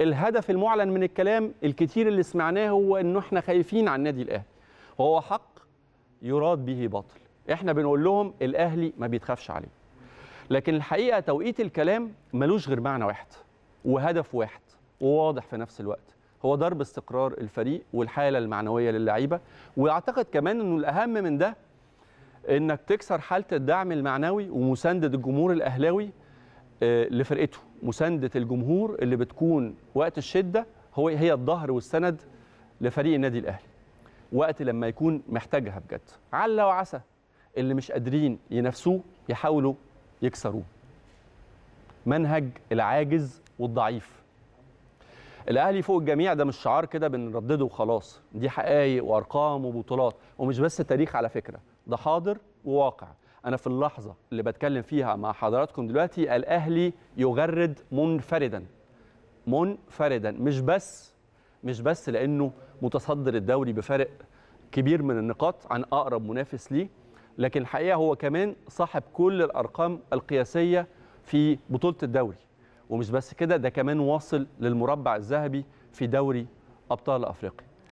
الهدف المعلن من الكلام الكتير اللي سمعناه هو انه احنا خايفين على النادي الاهلي وهو حق يراد به باطل احنا بنقول لهم الاهلي ما بيتخافش عليه لكن الحقيقه توقيت الكلام ملوش غير معنى واحد وهدف واحد وواضح في نفس الوقت هو ضرب استقرار الفريق والحاله المعنويه للعيبه واعتقد كمان انه الاهم من ده انك تكسر حاله الدعم المعنوي ومسانده الجمهور الاهلاوي آه، لفرقته مسانده الجمهور اللي بتكون وقت الشده هو هي الظهر والسند لفريق النادي الاهلي وقت لما يكون محتاجها بجد على وعسى اللي مش قادرين ينافسوه يحاولوا يكسروه منهج العاجز والضعيف الاهلي فوق الجميع ده مش شعار كده بنردده وخلاص دي حقائق وارقام وبطولات ومش بس تاريخ على فكره ده حاضر وواقع انا في اللحظه اللي بتكلم فيها مع حضراتكم دلوقتي الاهلي يغرد منفردا منفردا مش بس مش بس لانه متصدر الدوري بفارق كبير من النقاط عن اقرب منافس ليه لكن الحقيقه هو كمان صاحب كل الارقام القياسيه في بطوله الدوري ومش بس كده ده كمان واصل للمربع الذهبي في دوري ابطال افريقيا